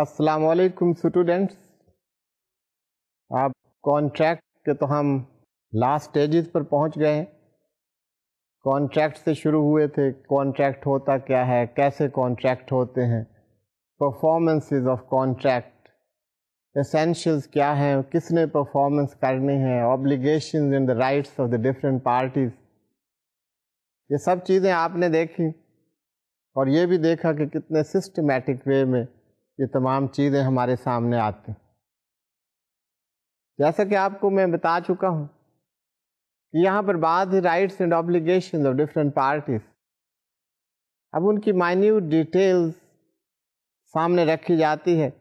असलकुम स्टूडेंट्स आप कॉन्ट्रैक्ट के तो हम लास्ट स्टेजेस पर पहुंच गए हैं कॉन्ट्रैक्ट से शुरू हुए थे कॉन्ट्रैक्ट होता क्या है कैसे कॉन्ट्रैक्ट होते हैं परफॉर्मेंसेस ऑफ कॉन्ट्रैक्ट एसेंशियल्स क्या हैं किसने परफॉर्मेंस करनी है obligation and the rights of the different parties ये सब चीज़ें आपने देखी और ये भी देखा कि कितने सिस्टमेटिक वे में ये तमाम चीज़ें हमारे सामने आती जैसा कि आपको मैं बता चुका हूँ कि यहाँ पर बाद rights and obligation of different parties अब उनकी माइन्यूट डिटेल्स सामने रखी जाती है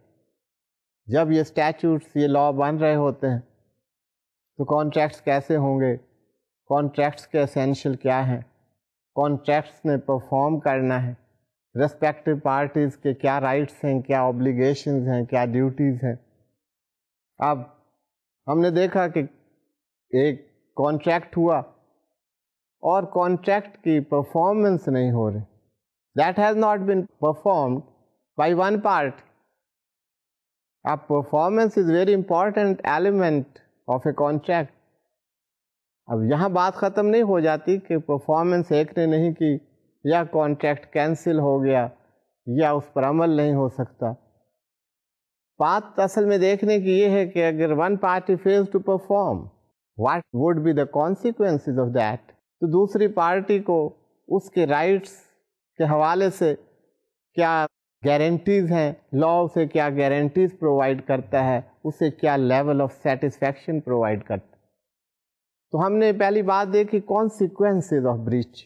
जब ये स्टैचूट्स ये लॉ बन रहे होते हैं तो कॉन्ट्रैक्ट्स कैसे होंगे कॉन्ट्रैक्ट्स के असेंशियल क्या हैं कॉन्ट्रैक्ट्स ने परफॉर्म करना है रेस्पेक्टिव पार्टीज़ के क्या राइट्स हैं क्या ऑब्लिगेशंस हैं क्या ड्यूटीज़ हैं अब हमने देखा कि एक कॉन्ट्रैक्ट हुआ और कॉन्ट्रैक्ट की परफॉर्मेंस नहीं हो रही that has not been performed by one part अब performance is very important element of a contract अब यहाँ बात ख़त्म नहीं हो जाती कि परफॉर्मेंस एक ने नहीं की या कॉन्ट्रैक्ट कैंसिल हो गया या उस पर अमल नहीं हो सकता बात असल में देखने की ये है कि अगर one party fails to perform what would be the consequences of that तो दूसरी पार्टी को उसके राइट्स के हवाले से क्या गारंटीज़ हैं लॉ से क्या गारंटीज़ प्रोवाइड करता है उसे क्या लेवल ऑफ सेटिस्फेक्शन प्रोवाइड करता है तो हमने पहली बात देखी कॉन्सिक्वेंसेज ऑफ ब्रिज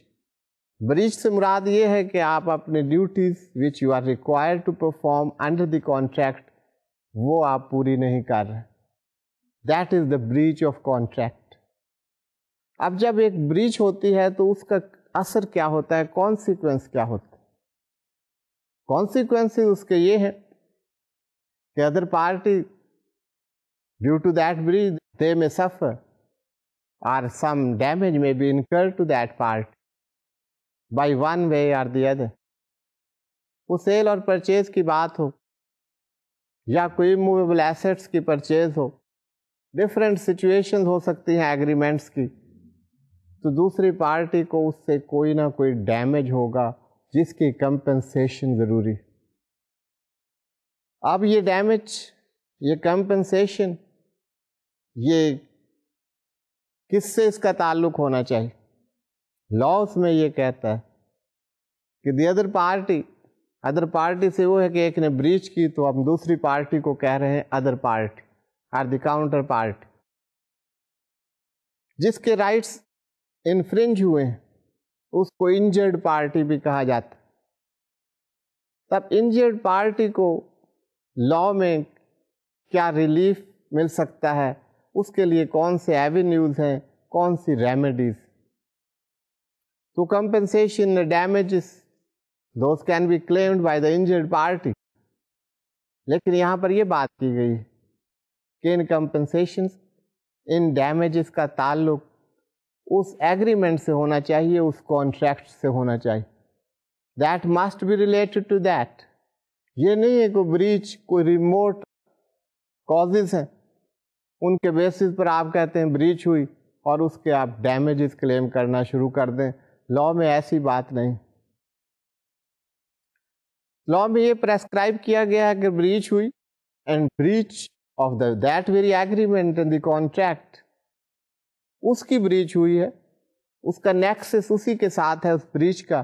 ब्रिज से मुराद ये है कि आप अपने duties which you are required to perform under the contract वो आप पूरी नहीं कर रहे that is the breach of contract अब जब एक ब्रिज होती है तो उसका असर क्या होता है कॉन्सिक्वेंस क्या होता है कॉन्सिक्वेंसिस उसके ये हैं कि other party due to that breach they may suffer or some damage may be incur to that party by one way or the other वो सेल और परचेज की बात हो या कोई मूवेबल एसेट्स की परचेज हो डिफरेंट सिचुएशन हो सकती हैं एग्रीमेंट्स की तो दूसरी पार्टी को उससे कोई ना कोई डैमेज होगा जिसकी कंपनसेशन ज़रूरी अब ये डैमेज ये कंपनसेशन ये किससे इसका ताल्लुक होना चाहिए लॉ उसमें ये कहता है कि the other party other party से वो है कि एक ने ब्रीच की तो हम दूसरी पार्टी को कह रहे हैं other party are the counter party जिसके राइट्स इन्फ्रिंज हुए हैं उसको इंजर्ड पार्टी भी कहा जाता तब इंजर्ड पार्टी को लॉ में क्या रिलीफ मिल सकता है उसके लिए कौन से एवेन्यूज़ हैं कौन सी remedies to compensation the damages. Those can be claimed by the injured party. लेकिन यहाँ पर यह बात की गई है कि इन कंपनसेशन इन डैमेज का ताल्लुक उस एग्रीमेंट से होना चाहिए उस कॉन्ट्रैक्ट से होना चाहिए that must be related to that ये नहीं है कोई ब्रीच कोई रिमोट कॉजेज हैं उनके बेसिस पर आप कहते हैं ब्रीच हुई और उसके आप डैमेज क्लेम करना शुरू कर दें लॉ में ऐसी बात नहीं लॉ में ये प्रेस्क्राइब किया गया है कि ब्रीच हुई and breach of the that very agreement and the contract उसकी ब्रीच हुई है उसका नेक्सेस उसी के साथ है उस ब्रीच का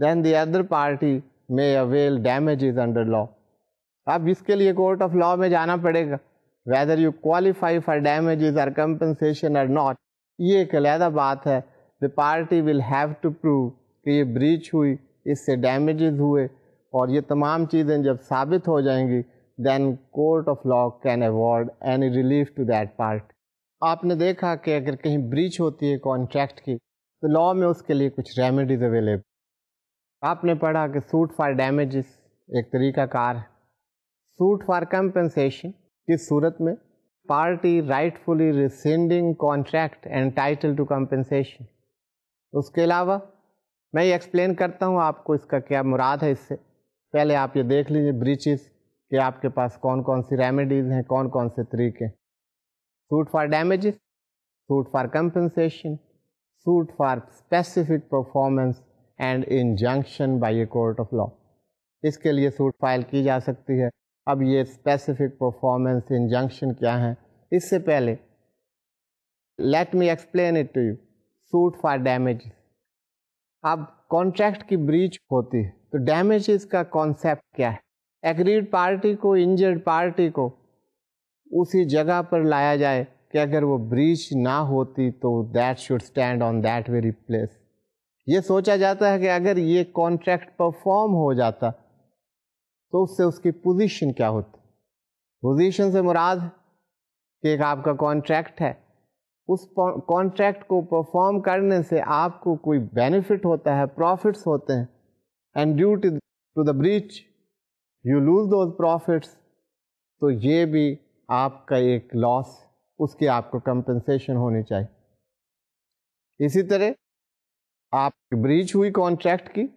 then the other party may avail damage is under law अब इसके लिए कोर्ट ऑफ लॉ में जाना पड़ेगा whether you qualify for damage is or compensation or not ये एक अलहदा बात है the party will have to prove कि ये ब्रीच हुई इससे damages हुए और ये तमाम चीज़ें जब साबित हो जाएंगी then court of law can award any relief to that part आपने देखा कि अगर कहीं ब्रीच होती है कॉन्ट्रैक्ट की तो लॉ में उसके लिए कुछ रेमेडीज अवेलेबल आपने पढ़ा कि सूट फॉर डैमेज एक तरीका कार है सूट फॉर कंपनसेशन किस सूरत में party rightfully rescinding contract and title to compensation उसके अलावा मैं ये एक्सप्लेन करता हूँ आपको इसका क्या मुराद है इससे पहले आप ये देख लीजिए ब्रीचेस कि आपके पास कौन कौन सी रेमेडीज़ हैं कौन कौन से तरीके suit for damage suit for compensation suit for specific performance and injunction by a court of law इसके लिए सूट फाइल की जा सकती है अब ये स्पेसिफिक परफॉर्मेंस इंजंक्शन क्या है इससे पहले let me explain it to you suit for damage अब कॉन्ट्रैक्ट की ब्रीच होती है तो डैमेज का कॉन्सेप्ट क्या है एग्रीड पार्टी को इंजर्ड पार्टी को उसी जगह पर लाया जाए कि अगर वो ब्रीच ना होती तो that should stand on that very place ये सोचा जाता है कि अगर ये कॉन्ट्रैक्ट परफॉर्म हो जाता तो उससे उसकी पोजीशन क्या होती पोजीशन से मुराद कि एक आपका कॉन्ट्रैक्ट है उस कॉन्ट्रैक्ट को परफॉर्म करने से आपको कोई बेनिफिट होता है प्रॉफिट्स होते हैं and due to the breach you lose those profits तो ये भी आपका एक लॉस उसकी आपको कंपनसेशन होनी चाहिए इसी तरह आप ब्रीच हुई कॉन्ट्रैक्ट की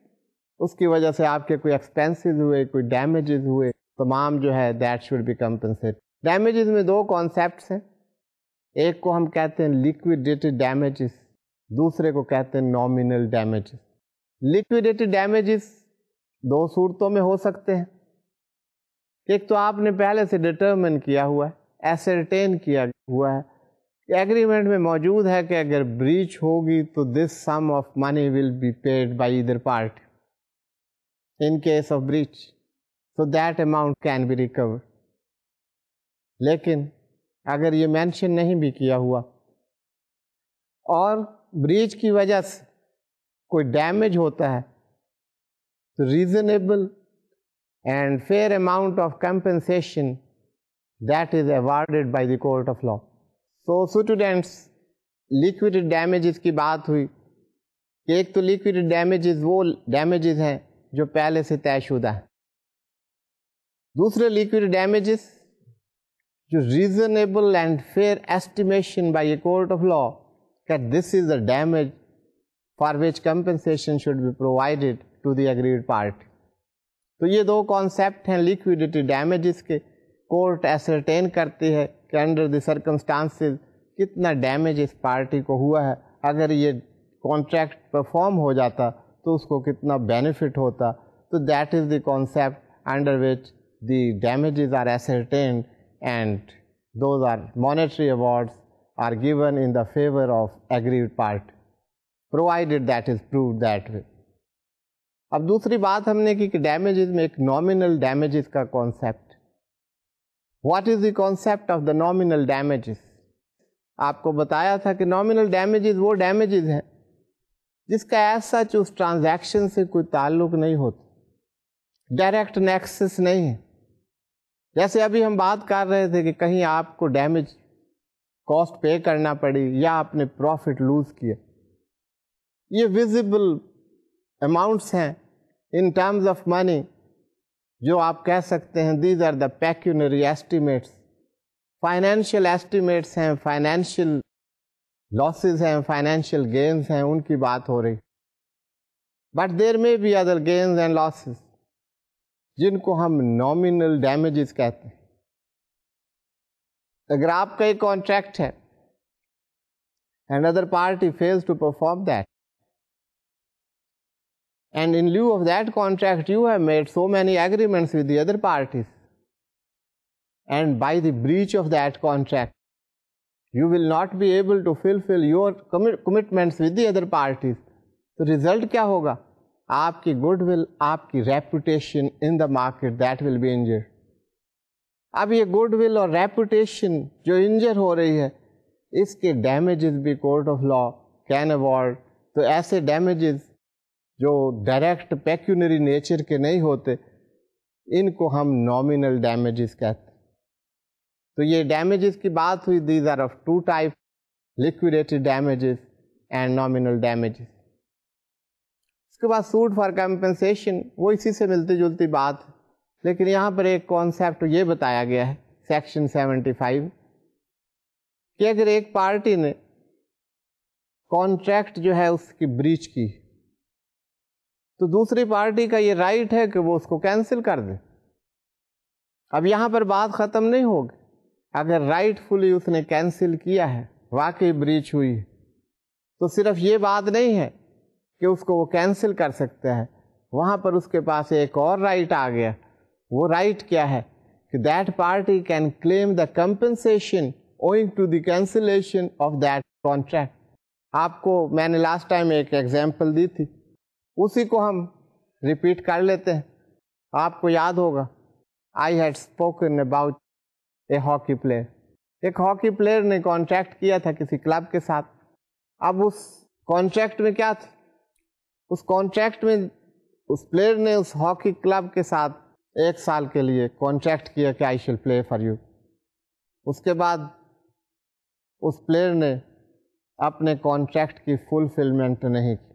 उसकी वजह से आपके कोई एक्सपेंसेस हुए कोई डैमेजेस हुए तमाम जो है that should be compensate damages में दो कॉन्सेप्ट्स हैं एक को हम कहते हैं लिक्विडेटेड डैमेजेस दूसरे को कहते हैं नॉमिनल डैमेजेस लिक्विडेटेड डैमेजेस दो सूरतों में हो सकते हैं एक तो आपने पहले से डिटर्मिन किया हुआ है एसरटेन किया हुआ है एग्रीमेंट में मौजूद है कि अगर ब्रीच होगी तो this sum of money will be paid by either part in case of breach so that amount can be recover लेकिन अगर ये मेंशन नहीं भी किया हुआ और ब्रीच की वजह से कोई डैमेज होता है तो reasonable and fair amount of compensation that is awarded by the court of law. So students liquidated damages की बात हुई एक तो liquidated damages वो damages हैं जो पहले से तयशुदा है दूसरे liquidated damages जो reasonable and fair estimation by a court of law that this is the damage for which compensation should be provided to the aggrieved party. तो ये दो कॉन्सेप्ट हैं लिक्विडिटी डैमेज के कोर्ट एसरटेन करती है कि under the circumstances कितना damage इस पार्टी को हुआ है अगर ये कॉन्ट्रैक्ट परफॉर्म हो जाता तो उसको कितना बेनिफिट होता तो that is the concept under which the damages are ascertained and those are monetary awards are given in the favor of aggrieved party provided that is proved that way अब दूसरी बात हमने की कि डैमेजेस में एक नॉमिनल डैमेजेस का concept what is the concept of the nominal damages आपको बताया था कि नॉमिनल डैमेजेस वो डैमेजेस हैं जिसका एज सच उस ट्रांजैक्शन से कोई ताल्लुक नहीं होता डायरेक्ट नेक्सेस नहीं है जैसे अभी हम बात कर रहे थे कि कहीं आपको डैमेज कॉस्ट पे करना पड़ी या आपने प्रॉफिट लूज किया ये विजिबल अमाउंट्स हैं इन टर्म्स ऑफ मनी जो आप कह सकते हैं these are the pecuniary estimates financial estimates हैं फाइनेंशियल लॉसेस हैं फाइनेंशियल गेंस हैं उनकी बात हो रही but there may be other gains and losses जिनको हम नॉमिनल डैमेजेस कहते हैं अगर आपका एक कॉन्ट्रैक्ट है and other party fails to perform that and in lieu of that contract you have made so many agreements with the other parties and by the breach of that contract you will not be able to fulfill your commitments with the other parties तो result क्या होगा आपकी goodwill आपकी reputation in the market that will be injured अब ये goodwill और reputation जो इंजर हो रही है इसके डैमेजेस भी court of law can award तो ऐसे डैमेजेस जो डायरेक्ट पैक्यूनरी नेचर के नहीं होते इनको हम नॉमिनल डैमेजेस कहते हैं तो ये डैमेजेस की बात हुई these are of two type liquidated damages and nominal damages उसके बाद सूट फॉर कम्पनसेशन वो इसी से मिलती जुलती बात है लेकिन यहाँ पर एक कॉन्सेप्ट ये बताया गया है सेक्शन 75 कि अगर एक पार्टी ने कॉन्ट्रैक्ट जो है उसकी ब्रीच की तो दूसरी पार्टी का ये राइट है कि वो उसको कैंसिल कर दे अब यहाँ पर बात ख़त्म नहीं होगी अगर राइटफुली उसने कैंसिल किया है वाकई ब्रीच हुई तो सिर्फ ये बात नहीं है कि उसको वो कैंसिल कर सकता है वहाँ पर उसके पास एक और राइट आ गया वो राइट क्या है कि that party can claim the compensation owing to the cancellation of that contract आपको मैंने लास्ट टाइम एक एग्जाम्पल दी थी उसी को हम रिपीट कर लेते हैं आपको याद होगा I had spoken about a hockey player एक हॉकी प्लेयर ने कॉन्ट्रैक्ट किया था किसी क्लब के साथ अब उस कॉन्ट्रैक्ट में क्या था उस कॉन्ट्रैक्ट में उस प्लेयर ने उस हॉकी क्लब के साथ एक साल के लिए कॉन्ट्रैक्ट किया कि आई शिल प्ले फॉर यू उसके बाद उस प्लेयर ने अपने कॉन्ट्रैक्ट की फुलफिलमेंट नहीं की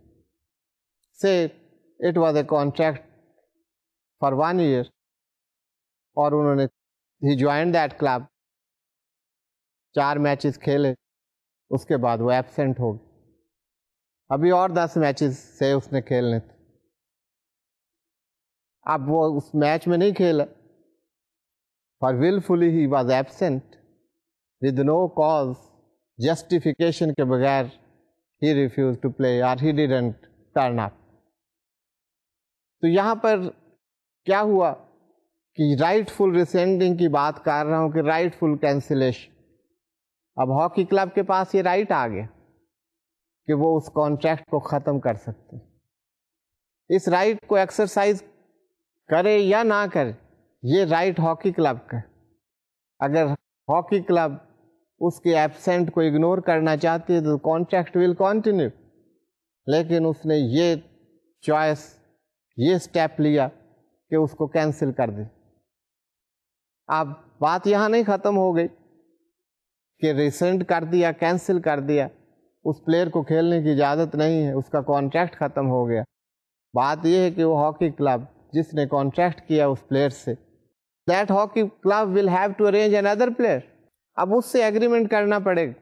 से it was a contract for one year और उन्होंने ही ज्वाइन दैट क्लब चार मैचेस खेले उसके बाद वो एबसेंट हो गए अभी और दस मैचेस से उसने खेलने थे अब वो उस मैच में नहीं खेला for wilfully he was absent with no cause justification के बगैर he refuse to play or he didn't turn up तो यहाँ पर क्या हुआ कि राइट फुल रिसेंडिंग की बात कर रहा हूँ कि राइट फुल कैंसिलेशन अब हॉकी क्लब के पास ये राइट आ गया कि वो उस कॉन्ट्रैक्ट को ख़त्म कर सकते इस राइट को एक्सरसाइज करे या ना करे ये राइट हॉकी क्लब का अगर हॉकी क्लब उसके एबसेंट को इग्नोर करना चाहती है तो कॉन्ट्रैक्ट विल कॉन्टिन्यू लेकिन उसने ये चॉइस ये स्टेप लिया कि उसको कैंसिल कर दे अब बात यहाँ नहीं ख़त्म हो गई कि रिसेंट कर दिया कैंसिल कर दिया उस प्लेयर को खेलने की इजाज़त नहीं है उसका कॉन्ट्रैक्ट ख़त्म हो गया बात यह है कि वो हॉकी क्लब जिसने कॉन्ट्रैक्ट किया उस प्लेयर से that hockey club will have to arrange an other player अब उससे एग्रीमेंट करना पड़ेगा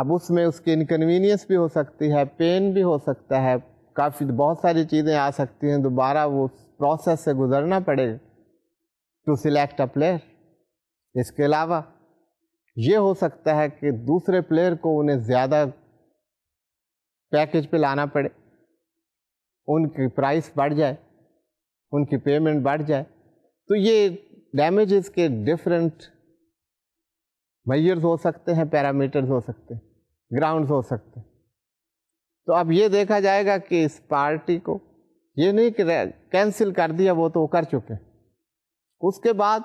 अब उसमें उसकी इनकनवीनियंस भी हो सकती है पेन भी हो सकता है काफ़ी बहुत सारी चीज़ें आ सकती हैं दोबारा वो प्रोसेस से गुजरना पड़ेगा टू सिलेक्ट अ प्लेयर इसके अलावा ये हो सकता है कि दूसरे प्लेयर को उन्हें ज़्यादा पैकेज पे लाना पड़े उनकी प्राइस बढ़ जाए उनकी पेमेंट बढ़ जाए तो ये डैमेज के डिफरेंट मैयर्स हो सकते हैं पैरामीटर्स हो सकते हैं ग्राउंड हो सकते हैं तो अब ये देखा जाएगा कि इस पार्टी को ये नहीं कि कैंसिल कर दिया वो तो कर चुके हैं उसके बाद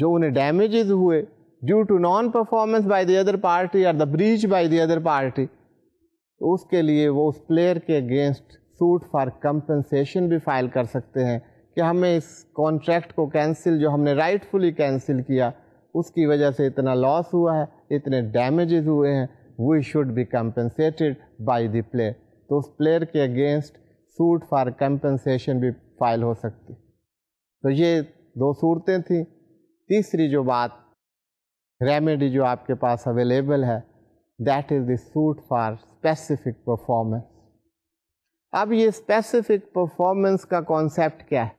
जो उन्हें डैमेज हुए due to non performance by the other party और the breach by the other party तो उसके लिए वो उस प्लेयर के अगेंस्ट सूट फॉर कंपनसेशन भी फाइल कर सकते हैं कि हमें इस कॉन्ट्रैक्ट को कैंसिल जो हमने राइटफुली कैंसिल किया उसकी वजह से इतना लॉस हुआ है इतने डैमेज हुए हैं we should be compensated by the player तो उस प्लेयर के अगेंस्ट सूट फॉर कंपनसेशन भी फाइल हो सकती तो ये दो सूरतें थी तीसरी जो बात रेमेडी जो आपके पास अवेलेबल है दैट इज़ दूट सूट फॉर स्पेसिफिक परफॉर्मेंस अब ये स्पेसिफिक परफॉर्मेंस का कॉन्सेप्ट क्या है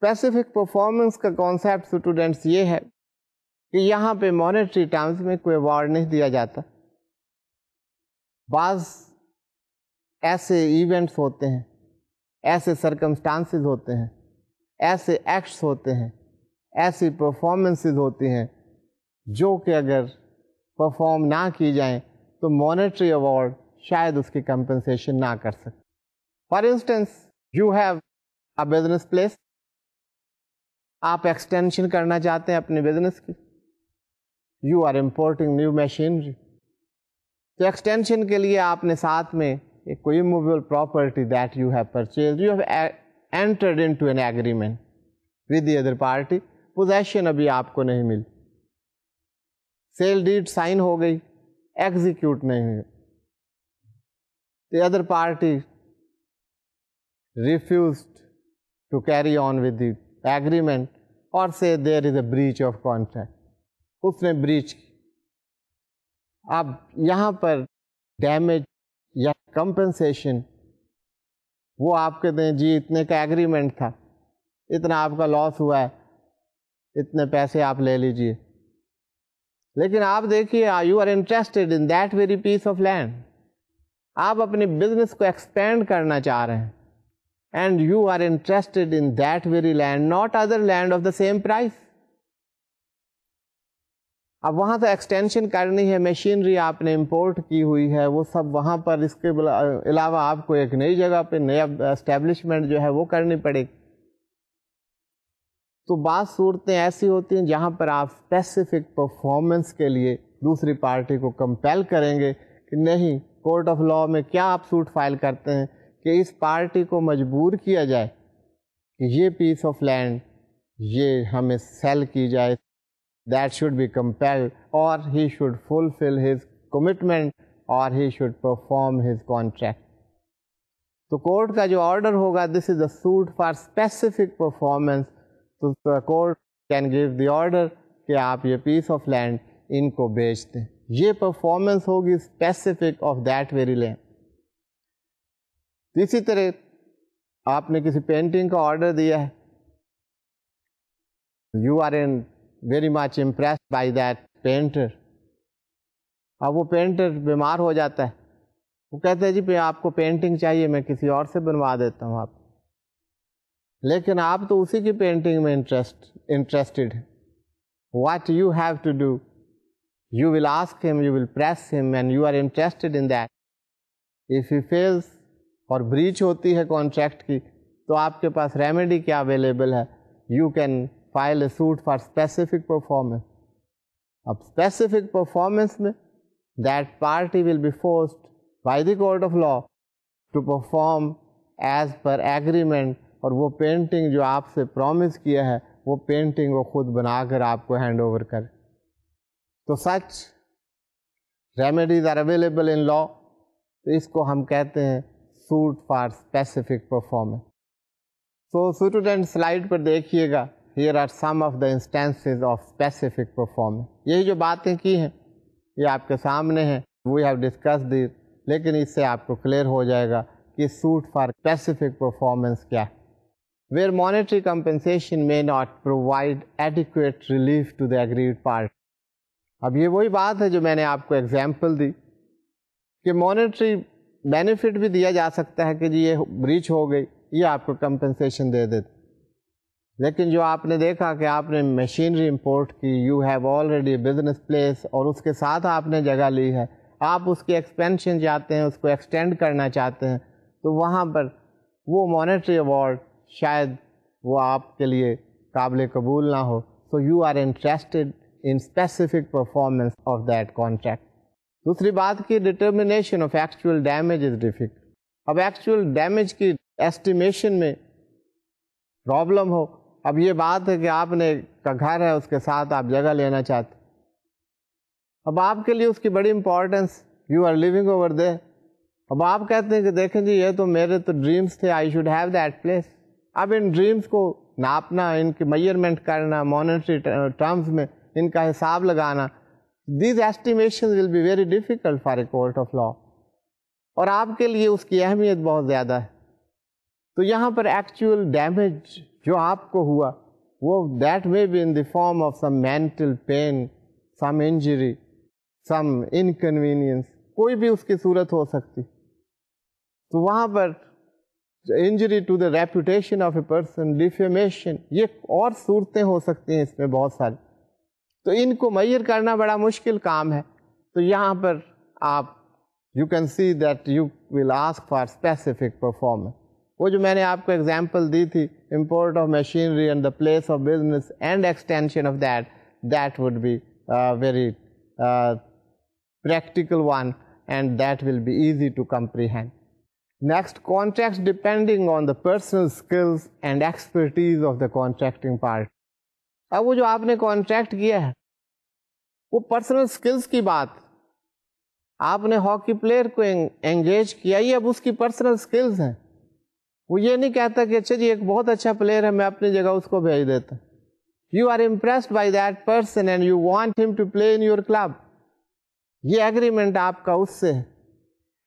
स्पेसिफिक परफॉर्मेंस का कॉन्सेप्ट स्टूडेंट्स ये है कि यहाँ पे मॉनेटरी टर्म्स में कोई अवार्ड नहीं दिया जाता बाज ऐसे इवेंट्स होते हैं ऐसे सरकमस्टांसेस होते हैं ऐसे एक्ट्स होते हैं ऐसी परफॉर्मेंसेस होती हैं जो कि अगर परफॉर्म ना की जाएं तो मॉनेटरी अवार्ड शायद उसकी कंपनसेशन ना कर सके for instance you have a business place आप एक्सटेंशन करना चाहते हैं अपने बिजनेस की you are importing new machinery तो एक्सटेंशन के लिए आपने साथ में एक कोई movable property that you have purchase you have entered in an agreement with the other party possession अभी आपको नहीं मिली सेल डीड साइन हो गई एग्जीक्यूट नहीं हुई the other party refuse to carry on with the agreement और से there is a breach of contract उसने ब्रीच अब यहाँ पर डैमेज या कंपनसेशन वो आप कहते हैं जी इतने का एग्रीमेंट था इतना आपका लॉस हुआ है इतने पैसे आप ले लीजिए लेकिन आप देखिए you are interested in that very piece of land आप अपने बिजनेस को एक्सपेंड करना चाह रहे हैं and you are interested in that very land not other land of the same price अब वहाँ तो एक्सटेंशन करनी है मशीनरी आपने इंपोर्ट की हुई है वो सब वहाँ पर इसके अलावा आपको एक नई जगह पे नया एस्टेब्लिशमेंट जो है वो करनी पड़ेगी तो बाद सूरतें ऐसी होती हैं जहाँ पर आप स्पेसिफिक परफॉर्मेंस के लिए दूसरी पार्टी को कंपेल करेंगे कि नहीं कोर्ट ऑफ लॉ में क्या आप सूट फाइल करते हैं कि इस पार्टी को मजबूर किया जाए कि ये पीस ऑफ लैंड ये हमें सेल की जाए दैट शुड बी कंपेल्ड और he should fulfil his commitment और he should perform his contract तो कोर्ट का जो ऑर्डर होगा this is a suit for specific performance तो court can give give the कि आप ये पीस ऑफ लैंड इनको बेच दें ये परफॉर्मेंस होगी specific of that very land इसी तरह आपने किसी पेंटिंग का ऑर्डर दिया है you are in very much impress by that painter अब वो पेंटर बीमार हो जाता है वो कहते हैं जी आपको पेंटिंग चाहिए मैं किसी और से बनवा देता हूँ आप लेकिन आप तो उसी की पेंटिंग में इंटरेस्ट इंटरेस्टेड हैं what you have to do you will ask him you will press him and you are interested in that if you fails और ब्रीच होती है कॉन्ट्रैक्ट की तो आपके पास रेमेडी क्या अवेलेबल है you can file a suit for specific performance अब स्पेसिफिक परफॉर्मेंस में that party will be forced by the court of law to perform as per agreement और वो पेंटिंग जो आपसे प्रॉमिस किया है वो पेंटिंग वो खुद बनाकर आपको हैंड ओवर करे तो such remedies are available in law तो इसको हम कहते हैं suit for specific performance so student slide पर देखिएगा here are some of the instances of specific performance यही जो बातें की हैं ये आपके सामने हैं वी हैव डिस्कस दिस लेकिन इससे आपको क्लियर हो जाएगा कि सूट फॉर स्पेसिफिक परफॉर्मेंस क्या है where monetary compensation may not provide adequate relief to the aggrieved party. अब ये वही बात है जो मैंने आपको एग्जाम्पल दी कि मॉनेटरी बेनिफिट भी दिया जा सकता है कि जी ये ब्रीच हो गई ये आपको कंपनसेशन दे देते लेकिन जो आपने देखा कि आपने मशीनरी इंपोर्ट की you have already business place और उसके साथ आपने जगह ली है आप उसकी एक्सपेंशन चाहते हैं उसको एक्सटेंड करना चाहते हैं तो वहाँ पर वो मॉनेटरी अवार्ड शायद वो आपके लिए काबिल कबूल ना हो so you are interested in specific performance of that contract दूसरी बात की determination of actual damage is difficult अब एक्चुअल डैमेज की एस्टिमेशन में प्रॉब्लम हो अब ये बात है कि आपने का घर है उसके साथ आप जगह लेना चाहते अब आपके लिए उसकी बड़ी importance you are living over they अब आप कहते हैं कि देखें जी ये तो मेरे तो ड्रीम्स थे I should have that place अब इन ड्रीम्स को नापना इनके मेजरमेंट करना मॉनिटरी टर्म्स uh, में इनका हिसाब लगाना these estimation will be very difficult for a court of law और आपके लिए उसकी अहमियत बहुत ज़्यादा है तो यहाँ पर एक्चुअल डैमेज जो आपको हुआ वो that may be in the form of some mental pain some injury some inconvenience कोई भी उसकी सूरत हो सकती तो वहाँ पर injury to the reputation of a person defamation ये और सूरतें हो सकती हैं इसमें बहुत सारी तो इनको मैयर करना बड़ा मुश्किल काम है तो यहाँ पर आप you can see that you will ask for specific performance वो जो मैंने आपको एग्जांपल दी थी import of machinery and the place of business and extension of that that would be very practical one and that will be easy to comprehend. Next, contracts depending on the personal skills and expertise of the contracting party. अब वो जो आपने contract किया है वो personal skills की बात आपने हॉकी प्लेयर को एंगेज किया ये अब उसकी पर्सनल स्किल्स हैं वो ये नहीं कहता कि अच्छा जी एक बहुत अच्छा प्लेयर है मैं अपनी जगह उसको भेज देता you are impressed by that person and you want him to play in your club ये एग्रीमेंट आपका उससे है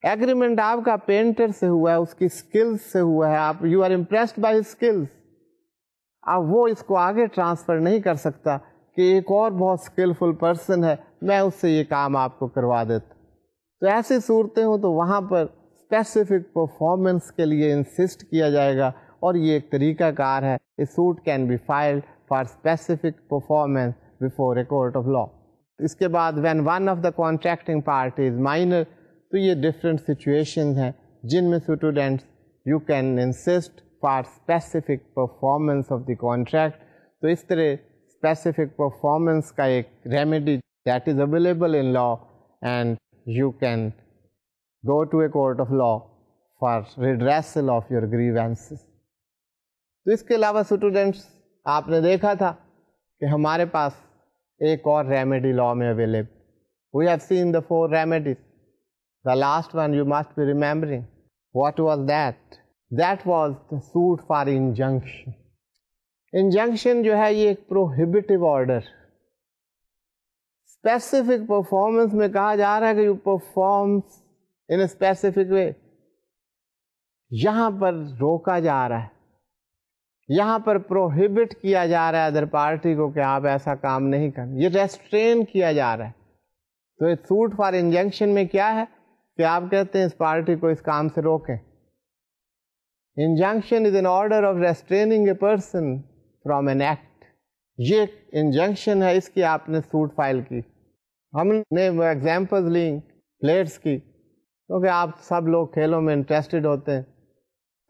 एग्रीमेंट आपका पेंटर से हुआ है उसकी स्किल्स से हुआ है आप you are impressed by skills अब वो इसको आगे ट्रांसफर नहीं कर सकता कि एक और बहुत स्किलफुल पर्सन है मैं उससे ये काम आपको करवा देता तो ऐसी सूरतें हो तो वहाँ पर स्पेसिफिक परफॉर्मेंस के लिए इंसिस्ट किया जाएगा और ये एक तरीका कार है a suit can be filed for specific performance before a court of law इसके बाद when one of the contracting party is minor तो ये डिफरेंट सिचुएशन हैं जिनमें students you can insist for specific performance of the contract तो इस तरह specific performance का एक remedy that is available in law and you can go to a court of law for redressal of your grievances. तो इसके अलावा students आपने देखा था कि हमारे पास एक और रेमेडी लॉ में available we have seen the four remedies The last one you must be remembering. What was that? That was the suit for injunction. Injunction जो है ये एक प्रोहिबिटिव ऑर्डर स्पेसिफिक परफॉर्मेंस में कहा जा रहा है कि you perform in specific way यहां पर रोका जा रहा है यहाँ पर प्रोहिबिट किया जा रहा है अदर पार्टी को कि आप ऐसा काम नहीं करें ये रेस्ट्रेन किया जा रहा है तो सूट फॉर इंजंक्शन में क्या है कि आप कहते हैं इस पार्टी को इस काम से रोकें injunction is an order of restraining a person from an act ये इंजंक्शन है इसकी आपने सूट फाइल की हमने वो एग्जाम्पल्स ली प्लेट्स की क्योंकि तो आप सब लोग खेलों में इंटरेस्टेड होते हैं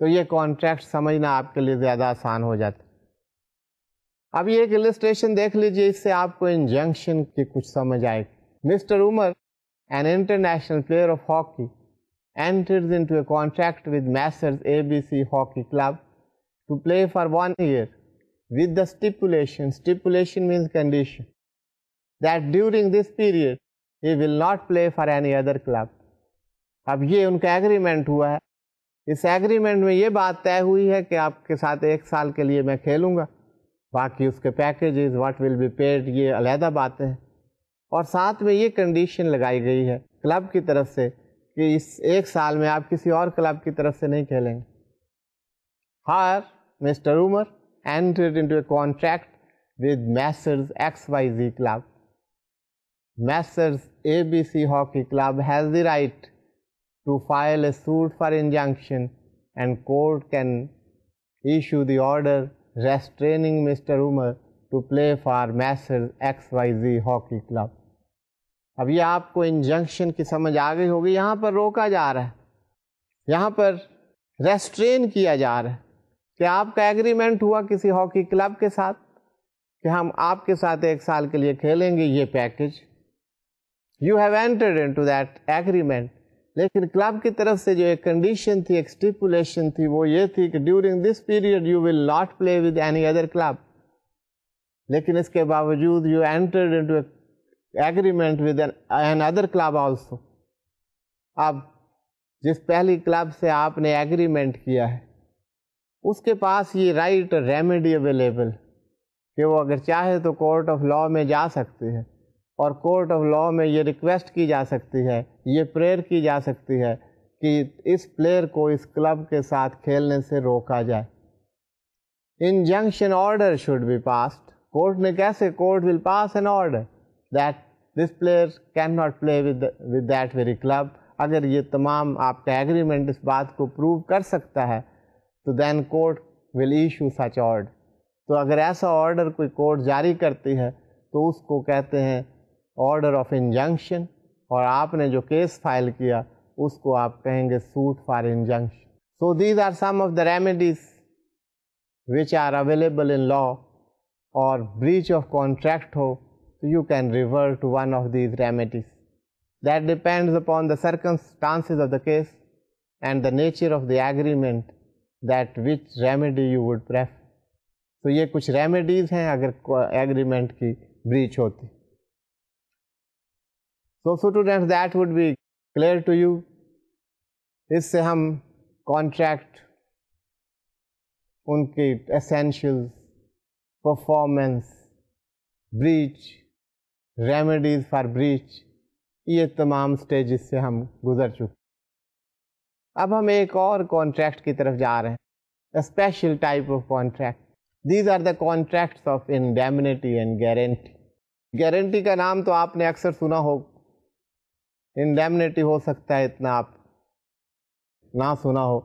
तो ये कॉन्ट्रैक्ट समझना आपके लिए ज़्यादा आसान हो जाता अब ये एक इलिस्ट्रेशन देख लीजिए इससे आपको इंजंक्शन की कुछ समझ आएगी mister Umar an international player of hockey enters into a contract with Masters ABC Hockey Club to play for one year with the stipulation, stipulation means condition, that during this period he will not play for any other club. अब ये उनका agreement हुआ है इस agreement में ये बात तय हुई है कि आपके साथ एक साल के लिए मैं खेलूँगा बाकी उसके packages what will be paid ये अलहदा बातें हैं और साथ में ये कंडीशन लगाई गई है क्लब की तरफ से कि इस एक साल में आप किसी और क्लब की तरफ से नहीं खेलेंगे हार mister Umar entered into a contract with messrs X Y Z club messrs A B C hockey club has the right to file a suit for injunction and court can issue the order restraining mister Umar to play for messrs X Y Z hockey club अब ये आपको injunction की समझ आ गई होगी यहाँ पर रोका जा रहा है यहाँ पर रेस्ट्रेन किया जा रहा है कि आपका एग्रीमेंट हुआ किसी हॉकी क्लब के साथ कि हम आपके साथ एक साल के लिए खेलेंगे ये package you have entered in to that agreement लेकिन क्लब की तरफ से जो एक कंडीशन थी एक स्टिपुलेशन थी वो ये थी कि during this period you will not play with any other club लेकिन इसके बावजूद you entered into agreement with an other club also आप जिस पहली क्लब से आपने एग्रीमेंट किया है उसके पास ये राइट रेमेडी अवेलेबल कि वो अगर चाहे तो कोर्ट ऑफ लॉ में जा सकती है और कोर्ट ऑफ लॉ में ये रिक्वेस्ट की जा सकती है ये प्रेयर की जा सकती है कि इस प्लेयर को इस क्लब के साथ खेलने से रोका जाए injunction order should be passed court ने कैसे court will pass an order that this player can not play with with that very club अगर ये तमाम आपका एग्रीमेंट इस बात को प्रूव कर सकता है तो then court will issue such order तो अगर ऐसा ऑर्डर कोई कोर्ट जारी करती है तो उसको कहते हैं ऑर्डर ऑफ इंजंक्शन और आपने जो केस फाइल किया उसको आप कहेंगे suit for injunction so these are some of the remedies which are available in law or breach of contract ho, so you can revert to one of these remedies. That depends upon the circumstances of the case and the nature of the agreement that which remedy you would prefer. तो ये कुछ remedies हैं अगर agreement की breach होती so students that would be clear to you इससे hum contract उनके essentials performance breach remedies for breach ये तमाम स्टेज से हम गुज़र चुके अब हम एक और कॉन्ट्रैक्ट की तरफ जा रहे हैं special type of contract these are the contract of in indemnity and guarantee guarantee का नाम तो आपने अक्सर सुना हो इंडेमनिटी हो सकता है इतना आप ना सुना हो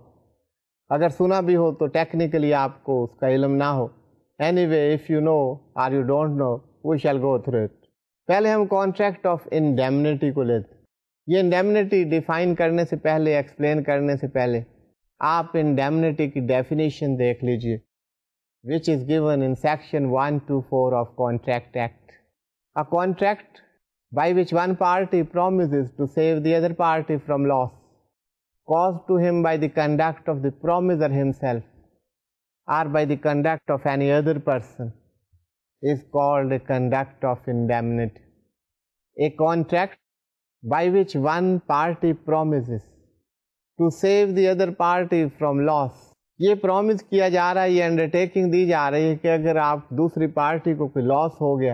अगर सुना भी हो तो टेक्निकली आपको उसका इलम ना हो Anyway, if you know or you don't know, we shall go through it. pehle hum contract of indemnity ko lete ye indemnity define karne se pehle explain karne se pehle aap indemnity ki definition dekh lijiye which is given in section 124 of contract act a contract by which one party promises to save the other party from loss caused to him by the conduct of the promiser himself or by the conduct of any other person is called a conduct of indemnity. A contract by which one party promises to save the other party from loss. ये promise किया जा रहा है ये undertaking दी जा रही है कि अगर आप दूसरी पार्टी को कोई लॉस हो गया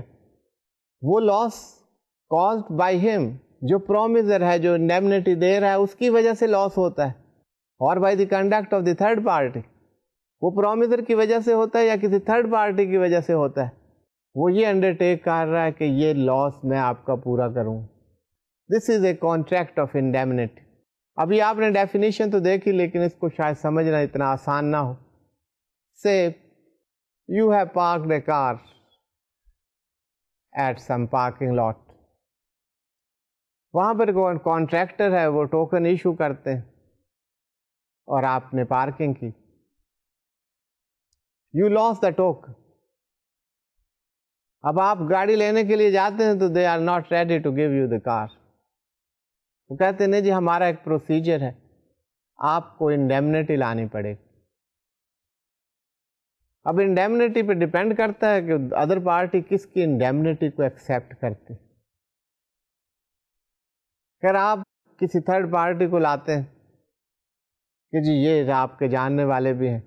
वो लॉस कॉज बाय हिम जो प्रोमिसर है जो इंडेमनिटी दे रहा है उसकी वजह से लॉस होता है और by the conduct of the third party वो प्रोमिसर की वजह से होता है या किसी थर्ड पार्टी की वजह से होता है वो ये अंडरटेक कर रहा है कि ये लॉस मैं आपका पूरा करूं this is a contract of indemnity अभी आपने डेफिनेशन तो देखी लेकिन इसको शायद समझना इतना आसान ना हो से you have parked a car at some parking lot वहाँ पर कॉन्ट्रैक्टर है वो टोकन इशू करते हैं और आपने पार्किंग की यू लॉस द टोक अब आप गाड़ी लेने के लिए जाते हैं तो they are not ready to give you the car वो कहते हैं नहीं जी हमारा एक प्रोसीजर है आपको इंडेमनिटी लानी पड़ेगी अब इंडेमनिटी पे डिपेंड करता है कि अदर पार्टी किसकी इंडेमनिटी को एक्सेप्ट करती अगर आप किसी थर्ड पार्टी को लाते हैं कि जी ये आपके जानने वाले भी हैं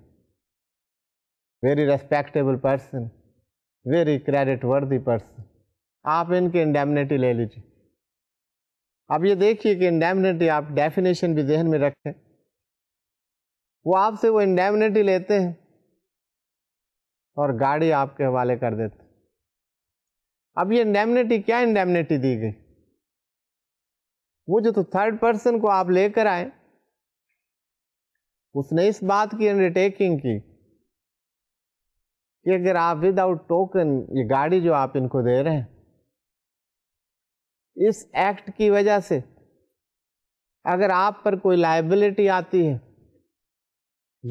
very respectable person very credit worthy person आप इनकी इंडेमनिटी ले लीजिए अब ये देखिए कि इंडेमनिटी आप डेफिनेशन भी जहन में रखें वो आपसे वो इंडेमनिटी लेते हैं और गाड़ी आपके हवाले कर देते अब ये इंडेमनिटी क्या इंडेमनिटी दी गई वो जो तो थर्ड पर्सन को आप लेकर आए उसने इस बात की अंडरटेकिंग की कि अगर आप विदाउट टोकन ये गाड़ी जो आप इनको दे रहे हैं इस एक्ट की वजह से अगर आप पर कोई लाइबिलिटी आती है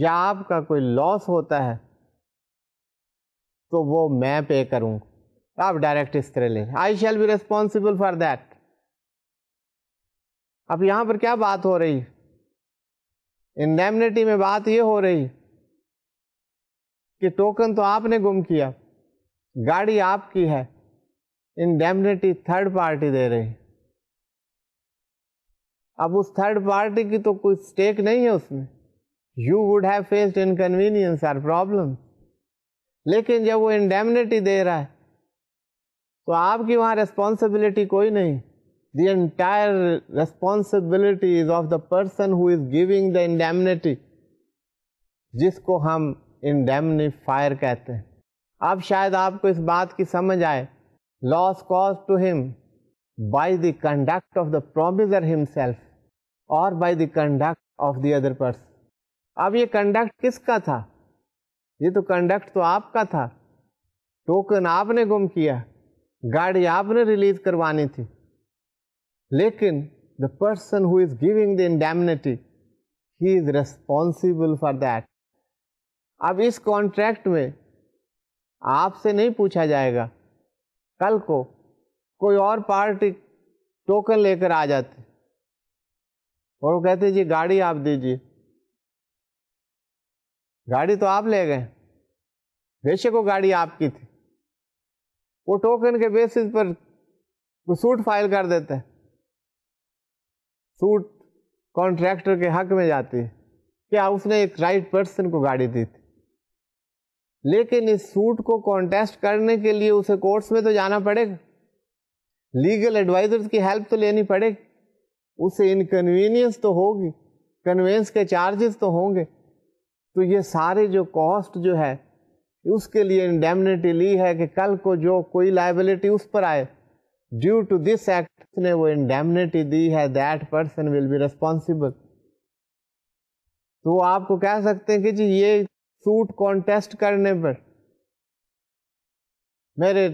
या आपका कोई लॉस होता है तो वो मैं पे करूंगा आप डायरेक्ट इस तरह ले I shall be responsible for that अब यहां पर क्या बात हो रही है में बात ये हो रही कि टोकन तो आपने गुम किया गाड़ी आपकी है इंडेमनिटी थर्ड पार्टी दे रही अब उस थर्ड पार्टी की तो कोई स्टेक नहीं है उसमें you would have faced inconvenience or problem लेकिन जब वो इंडेमिटी दे रहा है तो आपकी वहाँ रेस्पॉन्सिबिलिटी कोई नहीं the entire responsibility is of the person who is giving the indemnity जिसको हम इंडेमनीफायर कहते हैं अब शायद आपको इस बात की समझ आए loss caused to him by the conduct of the promisor himself और by the conduct of the other person अब ये कंडक्ट किसका था ये तो कंडक्ट तो आपका था टोकन आपने गुम किया गाड़ी आपने रिलीज करवानी थी लेकिन the person who is giving the indemnity he is responsible for that अब इस कॉन्ट्रैक्ट में आपसे नहीं पूछा जाएगा कल को कोई और पार्टी टोकन लेकर आ जाती और वो कहते जी गाड़ी आप दीजिए गाड़ी तो आप ले गए बेशक वो गाड़ी आपकी थी वो टोकन के बेसिस पर वो सूट फाइल कर देते हैं सूट कॉन्ट्रैक्टर के हक में जाती है क्या उसने एक राइट पर्सन को गाड़ी दी थी लेकिन इस सूट को कॉन्टेस्ट करने के लिए उसे कोर्ट्स में तो जाना पड़ेगा लीगल एडवाइजर्स की हेल्प तो लेनी पड़ेगी उसे इनकन्वीनियंस तो होगी कन्वेंस के चार्जेस तो होंगे तो ये सारे जो कॉस्ट जो है उसके लिए इंडेमनिटी ली है कि कल को जो कोई लाइबिलिटी उस पर आए ड्यू टू दिस एक्ट ने वो इंडेमनिटी दी है that person will be responsible तो आपको कह सकते हैं कि जी ये सूट कॉन्टेस्ट करने पर मेरे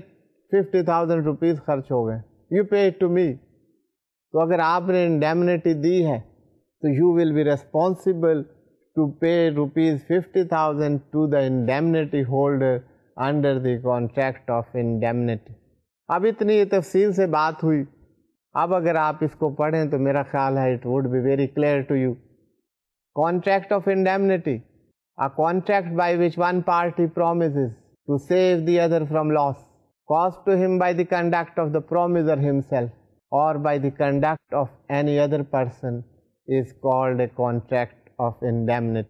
फिफ्टी थाउजेंड रुपीज़ खर्च हो गए यू पे इट टू मी तो अगर आपने इंडेमनिटी दी है तो you will be responsible to pay rupees fifty thousand to the indemnity holder under the contract of indemnity अब इतनी तफसील से बात हुई अब अगर आप इसको पढ़ें तो मेरा ख्याल है it would be very clear to you contract of indemnity a contract by which one party promises to save the other from loss caused to him by the conduct of the promiser himself or by the conduct of any other person is called a contract of indemnity.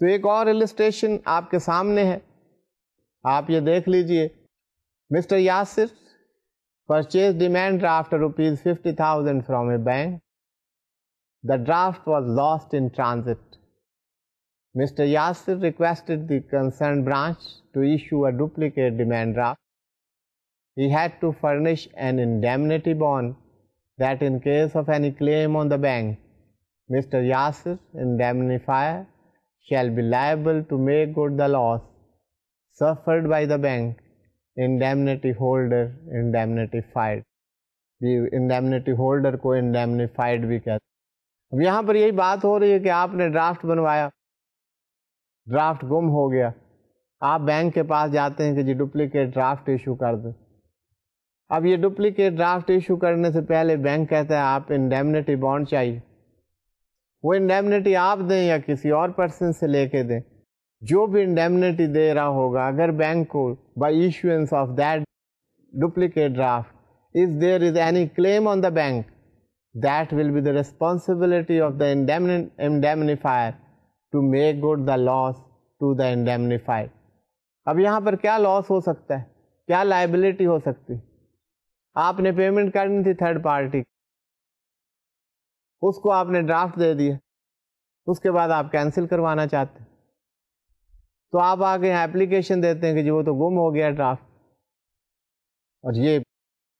तो एक और illustration, आपके सामने है आप ये देख लीजिए Mr. Yasir purchased demand draft rupees fifty thousand from a bank the draft was lost in Mr. Yasir requested the concerned branch to issue a duplicate demand draft. He had to furnish an indemnity bond that in case of any claim on the bank, Mr. Yasir, indemnifier, shall be liable to make good the loss suffered by the bank, indemnity holder, indemnity indemnity The indemnity holder co indemnified. हैं अब यहाँ पर यही बात हो रही है कि आपने draft बनवाया ड्राफ्ट गुम हो गया आप बैंक के पास जाते हैं कि जी डुप्लीकेट ड्राफ्ट इशू कर दें अब ये डुप्लीकेट ड्राफ्ट इशू करने से पहले बैंक कहता है आप इंडेमनिटी बॉन्ड चाहिए वो इंडेमनिटी आप दें या किसी और पर्सन से लेके दें जो भी इंडेमनिटी दे रहा होगा अगर बैंक को by issuance of that duplicate draft if there is any claim on the bank that will be the responsibility of the indemnifier to make good the loss to the indemnified अब यहाँ पर क्या loss हो सकता है क्या liability हो सकती आपने पेमेंट करनी थी थर्ड पार्टी उसको आपने ड्राफ्ट दे दिया उसके बाद आप कैंसिल करवाना चाहते हैं तो आप आगे यहाँ एप्लीकेशन देते हैं कि जी वो तो गुम हो गया ड्राफ्ट और ये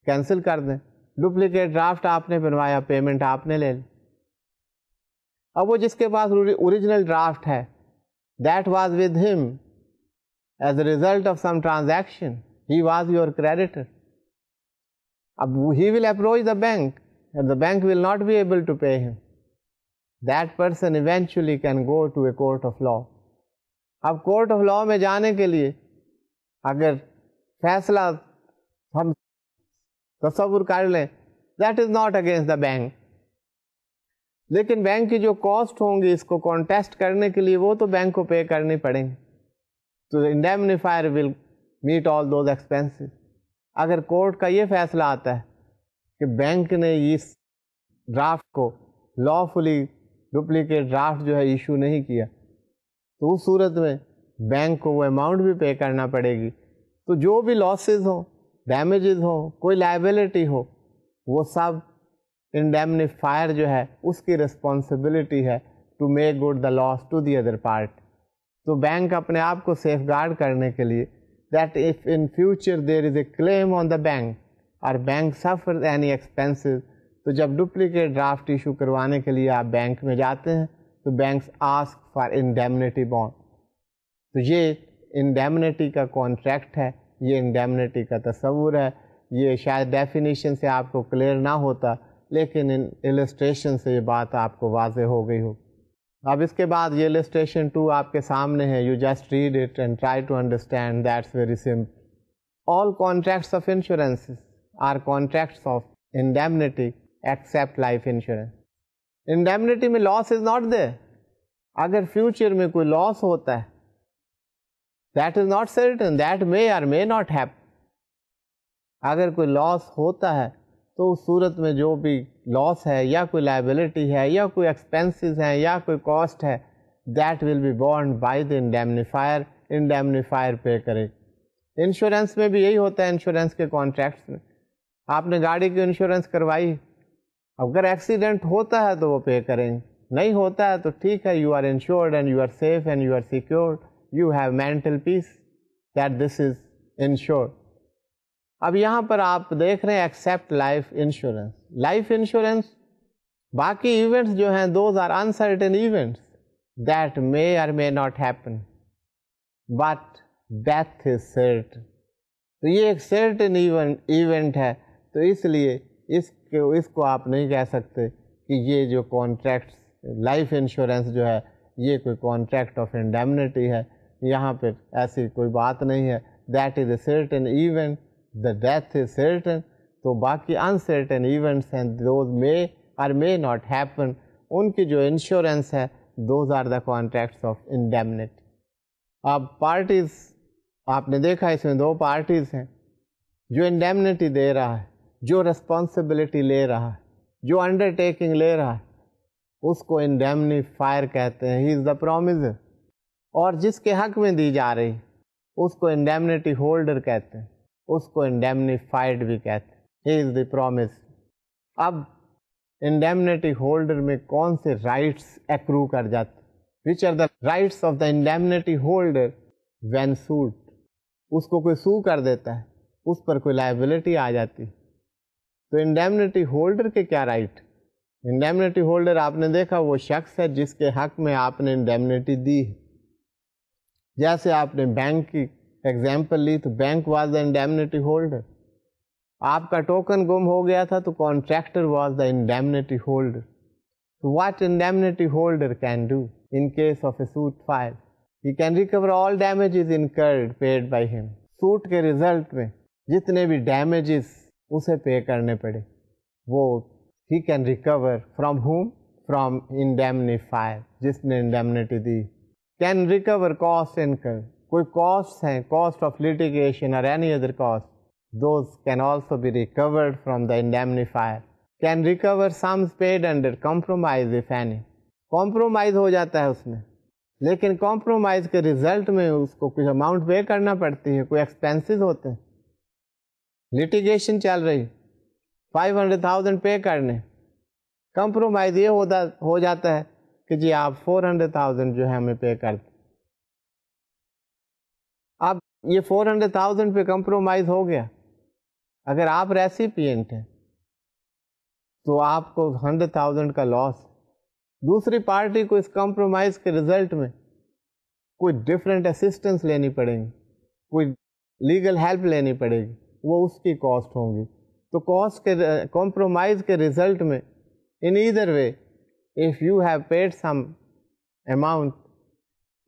कैंसिल कर दें डुप्लीकेट ड्राफ्ट आपने बनवाया पेमेंट आपने ले ली अब वो जिसके पास ओरिजिनल ड्राफ्ट है that was with him as a result of some transaction he was your creditor अब he will approach the bank and the bank will not be able to pay him that person eventually can go to a court of law अब court of law में जाने के लिए अगर फैसला हम तस्वुर कर लें that is not against the bank लेकिन बैंक की जो कॉस्ट होंगी इसको कॉन्टेस्ट करने के लिए वो तो बैंक को पे करनी पड़ेंगे तो indemnifier will meet all those expenses अगर कोर्ट का ये फैसला आता है कि बैंक ने इस ड्राफ्ट को लॉफुली डुप्लीकेट ड्राफ्ट जो है इशू नहीं किया तो उस सूरत में बैंक को वो अमाउंट भी पे करना पड़ेगी तो जो भी लॉसेस हों डैमेजेस हों कोई लाइबिलिटी हो वो सब इंडेमनीफायर जो है उसकी रिस्पॉन्सिबिलिटी है to make good the loss to the other part तो बैंक अपने आप को सेफ गार्ड करने के लिए that if in future there is a claim on the bank और बैंक सफर एनी एक्सपेंसिस तो जब डुप्लीकेट ड्राफ्ट इशू करवाने के लिए आप बैंक में जाते हैं तो bank ask for indemnity bond तो ये इंडेमनिटी का कॉन्ट्रैक्ट है ये इंडेमनिटी का तस्वूर है ये शायद डेफिनेशन से आपको क्लियर ना होता लेकिन इन इलस्ट्रेशन से ये बात आपको वाज हो गई हो अब इसके बाद ये इलस्ट्रेशन टू आपके सामने है you just read it and try to understand that's very simple all contracts of insurance are contracts of indemnity except life insurance indemnity में लॉस इज नॉट दे अगर फ्यूचर में कोई लॉस होता है that is not certain that may or may not happen अगर कोई loss होता है तो उस सूरत में जो भी लॉस है या कोई लाइबिलिटी है या कोई एक्सपेंसेस हैं या कोई कॉस्ट है that will be bound by the indemnifier indemnifier pay करें इंश्योरेंस में भी यही होता है इंश्योरेंस के कॉन्ट्रैक्ट्स में आपने गाड़ी की इंश्योरेंस करवाई अगर एक्सीडेंट होता है तो वो पे करेंगे नहीं होता है तो ठीक है you are insured and you are safe and you are secured you have mental peace that this is insured अब यहाँ पर आप देख रहे हैं except life insurance life insurance बाकी इवेंट्स जो हैं those are uncertain events that may or may not happen but death is certain तो ये एक सर्टेन इवेंट इवेंट है तो इसलिए इसको इसको आप नहीं कह सकते कि ये जो कॉन्ट्रैक्ट लाइफ इंश्योरेंस जो है ये कोई कॉन्ट्रैक्ट ऑफ इंडेमनिटी है यहाँ पर ऐसी कोई बात नहीं है that is a certain event the death is certain तो बाकी अनसर्टन इवेंट्स हैं दोज मे और मे नॉट हैपन उनकी जो इंश्योरेंस है those are the contracts of indemnity अब पार्टीज़ आपने देखा इसमें दो पार्टीज़ हैं जो इंडेमनिटी दे रहा है जो रिस्पॉन्सिबिलिटी ले रहा है जो अंडरटेकिंग ले रहा है उसको इंडेमनीफायर कहते हैं ही इज़ द प्रोमिजर और जिसके हक में दी जा रही उसको इंडेमनिटी होल्डर कहते हैं उसको इंडेमनीफाइड भी कहते हैं ही इज़ द प्रोमिस अब इंडेमनिटी होल्डर में कौन से राइट्स एक्रू कर जाते which are the rights of the indemnity holder when sued उसको कोई सू कर देता है उस पर कोई लाइबिलिटी आ जाती तो इंडेमनिटी होल्डर के क्या राइट इंडेमनिटी होल्डर आपने देखा वो शख्स है जिसके हक में आपने इंडेमनिटी दी है जैसे आपने बैंक की एग्जाम्पल ली तो bank was the indemnity holder आपका टोकन गुम हो गया था तो contractor was the indemnity holder तो what indemnity holder can do in case of a suit file he can recover all damage incurred paid by him suit के result में जितने भी डैमेजेस उसे पे करने पड़े वो he can recover from whom from fire जिसने indemnity दी कैन रिकवर कॉस्ट इनकर्ड कोई कॉस्ट हैं कॉस्ट ऑफ लिटिगेशन और any other cost those can also be recovered from the indemnifier can recover sums paid under compromise if any compromise हो जाता है उसमें लेकिन कॉम्प्रोमाइज़ के रिजल्ट में उसको कुछ अमाउंट पे करना पड़ती है कोई एक्सपेंसेस होते हैं लिटिगेशन चल रही फाइव हंड्रेड थाउजेंड पे करने कॉम्प्रोमाइज़ ये होता हो जाता है कि जी आप फोर हंड्रेड थाउजेंड जो है हमें पे करते अब ये फोर हंड्रेड थाउजेंड पे कंप्रोमाइज हो गया अगर आप रेसिपियंट हैं तो आपको हंड्रेड थाउजेंड का लॉस दूसरी पार्टी को इस कॉम्प्रोमाइज के रिजल्ट में कोई डिफरेंट असिस्टेंस लेनी पड़ेगी कोई लीगल हेल्प लेनी पड़ेगी वो उसकी कॉस्ट होंगी तो कॉस्ट के कॉम्प्रोमाइज के रिजल्ट में in either way if you have paid some amount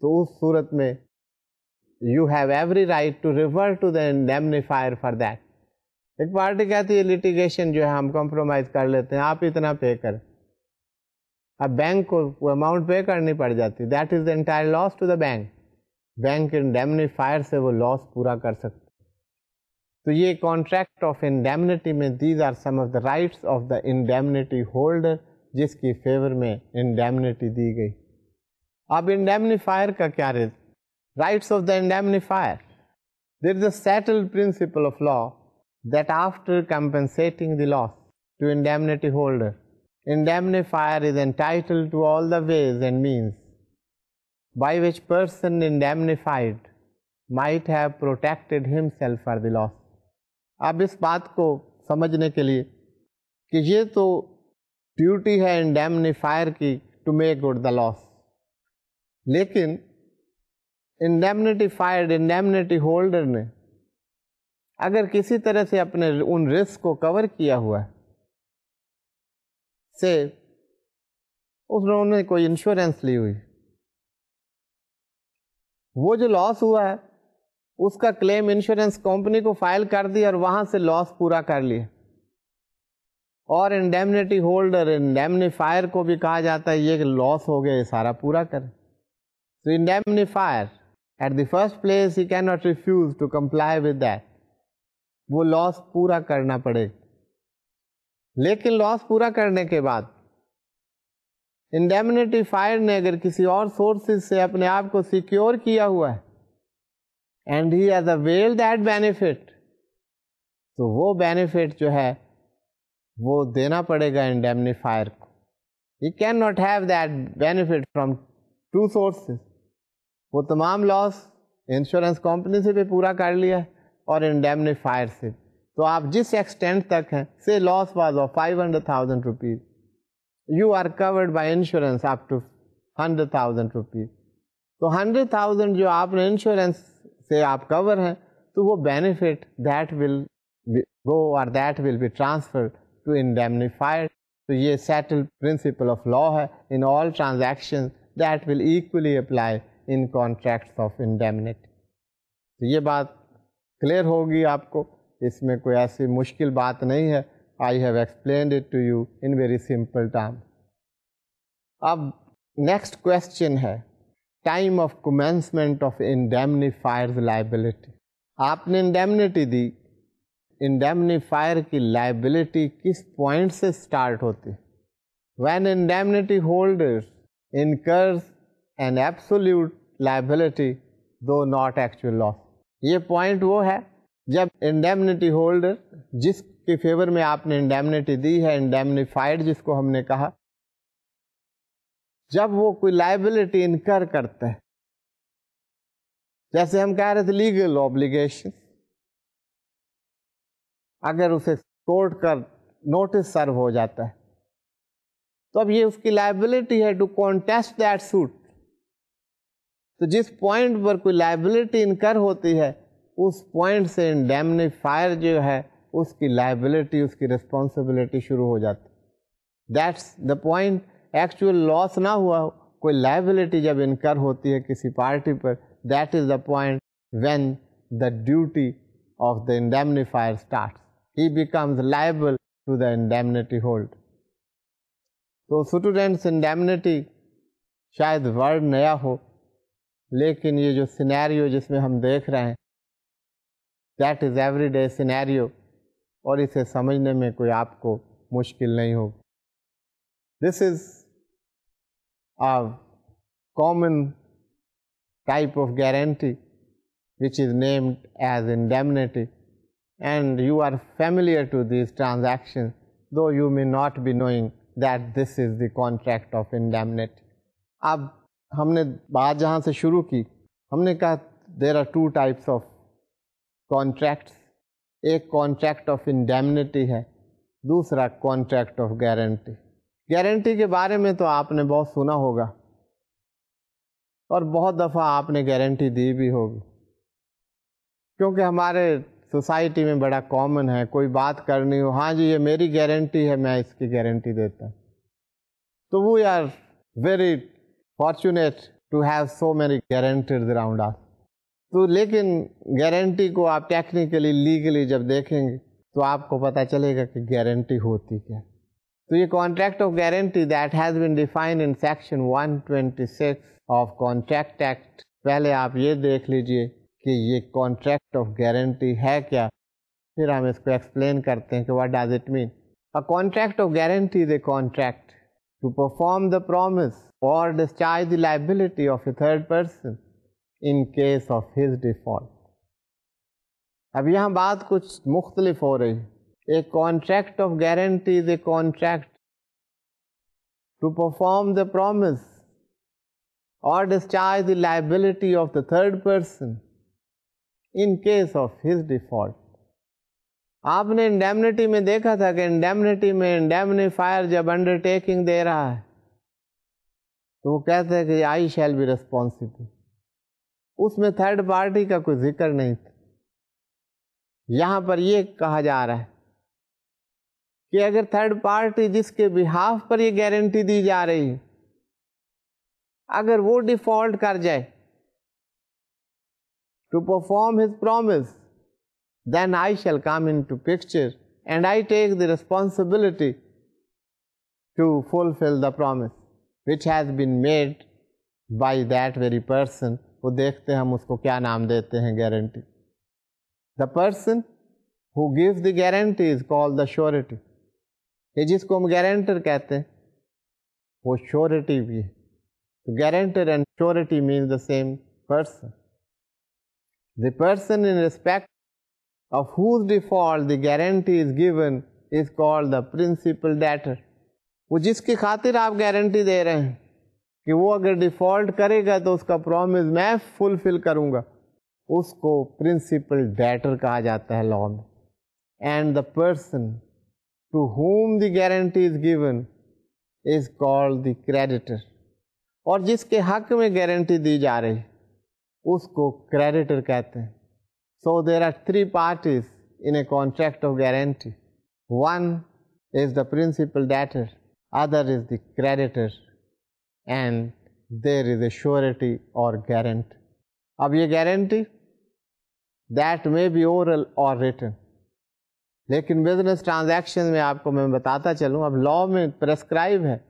तो उस सूरत में you have every right to refer to the for that एक पार्टी कहती है लिटिगेशन जो है हम कॉम्प्रोमाइज कर लेते हैं आप इतना पे करें अब बैंक को अमाउंट पे करनी पड़ जाती है that is the entire loss to the bank bank indemnifier से वो लॉस पूरा कर सकते तो ये कॉन्ट्रैक्ट ऑफ इंडेमनिटी में these are some of the rights of the indemnity holder जिसकी फेवर में इंडेमनिटी दी गई अब इंडेमनीफायर का क्या rights of the indemnifier. There is a settled principle of law that after compensating the loss to indemnity holder, indemnifier is entitled to all the ways and means by which person indemnified might have protected himself for the loss. अब इस बात को समझने के लिए कि ये तो duty है indemnifier की to make good the loss. लेकिन इंडेमनिटी फायर इंडेमनिटी होल्डर ने अगर किसी तरह से अपने उन रिस्क को कवर किया हुआ से उन्होंने कोई इंश्योरेंस ली हुई वो जो लॉस हुआ है उसका क्लेम इंश्योरेंस कंपनी को फाइल कर दिया और वहां से लॉस पूरा कर लिया और इंडेमनिटी होल्डर इंडेमनीफायर को भी कहा जाता है ये लॉस हो गया ये सारा पूरा कर तो indemnifier at the first place he can not refuse to comply with that वो लॉस पूरा करना पड़े लेकिन लॉस पूरा करने के बाद इंडेमनिटी फायर ने अगर किसी और सोर्सेज से अपने आप को सिक्योर किया हुआ है and he has avail that benefit तो वो बेनिफिट जो है वो देना पड़ेगा इंडेमनीफायर को he can not have that benefit from two sources वो तमाम लॉस इंश्योरेंस कंपनी से भी पूरा कर लिया है और इंडेमनीफायर से तो आप जिस एक्सटेंट तक हैं से loss was of five hundred thousand rupees you are covered by insurance up to hundred thousand rupees तो हंड्रेड थाउजेंड जो आपने इंश्योरेंस से आप कवर हैं तो वो बेनिफिट दैट विल गो और that will be transfer to indemnifier तो ये सेटल प्रिंसिपल ऑफ लॉ है in all transaction that will equally apply in contract of indemnity तो ये बात क्लियर होगी आपको इसमें कोई ऐसी मुश्किल बात नहीं है I have explain it to you in very simple term अब नेक्स्ट क्वेश्चन है time of commencement of indemnifier liability आपने इंडेमनिटी दी इंडेमनीफायर की लाइबिलिटी किस पॉइंट से स्टार्ट होती है when indemnity holders incurs an absolute liability though not actual loss ये पॉइंट वो है जब इंडेमनिटी होल्डर जिसके फेवर में आपने इंडेमनिटी दी है इंडेमनिफाइड जिसको हमने कहा जब वो कोई लाइबिलिटी इनकर करता है जैसे हम कह रहे थे लीगल ऑब्लिगेशन अगर उसे कोर्ट कर नोटिस सर्व हो जाता है तो अब ये उसकी लाइबिलिटी है टू कॉन्टेस्ट दैट सूट तो जिस पॉइंट पर कोई लाइबिलिटी इनकर होती है उस पॉइंट से इंडेमनीफायर जो है उसकी लाइबिलिटी उसकी रिस्पॉन्सिबिलिटी शुरू हो जाती that's the point actual loss ना हुआ हो कोई लाइबिलिटी जब इनकर होती है किसी पार्टी पर that is the point when the duty of the indemnifier start he becomes liable to the indemnity hold तो स्टूडेंट्स इंडेमनिटी शायद वर्ड नया हो लेकिन ये जो सिनेरियो जिसमें हम देख रहे हैं that is every day scenario और इसे समझने में कोई आपको मुश्किल नहीं हो this is a common type of guarantee which is named as in indemnity and you are familiar to this transaction though you may not be knowing that this is the contract of indemnity अब हमने बात जहाँ से शुरू की हमने कहा there are two types of contracts एक कॉन्ट्रैक्ट ऑफ इंडेमनिटी है दूसरा कॉन्ट्रैक्ट ऑफ गारंटी गारंटी के बारे में तो आपने बहुत सुना होगा और बहुत दफ़ा आपने गारंटी दी भी होगी क्योंकि हमारे सोसाइटी में बड़ा कॉमन है कोई बात करनी हो हाँ जी ये मेरी गारंटी है मैं इसकी गारंटी देता तो वो यार very fortunate to have so many guarantees around us तो लेकिन गारंटी को आप टेक्निकली लीगली जब देखेंगे तो आपको पता चलेगा कि गारंटी होती क्या तो ये contract of guarantee that has been defined in section 126 of contract act पहले आप ये देख लीजिए कि ये कॉन्ट्रैक्ट ऑफ गारंटी है क्या फिर हम इसको एक्सप्लेन करते हैं कि what does it mean a contract of guarantee is a contract to perform the promise or discharge the liability of a third person in case of his default. अब यहाँ बात कुछ मुख्तलिफ हो रही है a contract of guarantee is a contract to perform the promise और discharge the liability of the third person in case of his default आपने इंडेमनिटी में देखा था कि इंडेमनिटी में इंडेमनीफायर जब अंडरटेकिंग दे रहा है तो वो कहते हैं कि आई शैल बी रिस्पॉन्सिबल उसमें थर्ड पार्टी का कोई जिक्र नहीं था यहां पर ये कहा जा रहा है कि अगर थर्ड पार्टी जिसके बिहाफ पर ये गारंटी दी जा रही है अगर वो डिफॉल्ट कर जाए to perform his promise then I shall come into picture and I take the responsibility to fulfill the promise which has been made by that very person. वो देखते हैं हम उसको क्या नाम देते हैं guarantee the person who gives the guarantee is called the surety ये जिसको हम गारंटर कहते हैं वो श्योरिटी भी है तो guarantor and surety means the same person the person in of whose default the guarantee is given is called the principal debtor. वो जिसकी खातिर आप गारंटी दे रहे हैं कि वो अगर डिफॉल्ट करेगा तो उसका प्रॉमिस मैं फुलफिल करूंगा उसको प्रिंसिपल डेटर कहा जाता है लॉ में and the person to whom the guarantee is given is called the creditor और जिसके हक में गारंटी दी जा रही उसको क्रेडिटर कहते हैं So, there are three parties in a contract of guarantee. One is the principal debtor, other is the creditor and there is a surety or guarantee. Ab ye guarantee that may be oral or written. in business transactions mein aapko main batata chalun, ab law mein prescribe hai.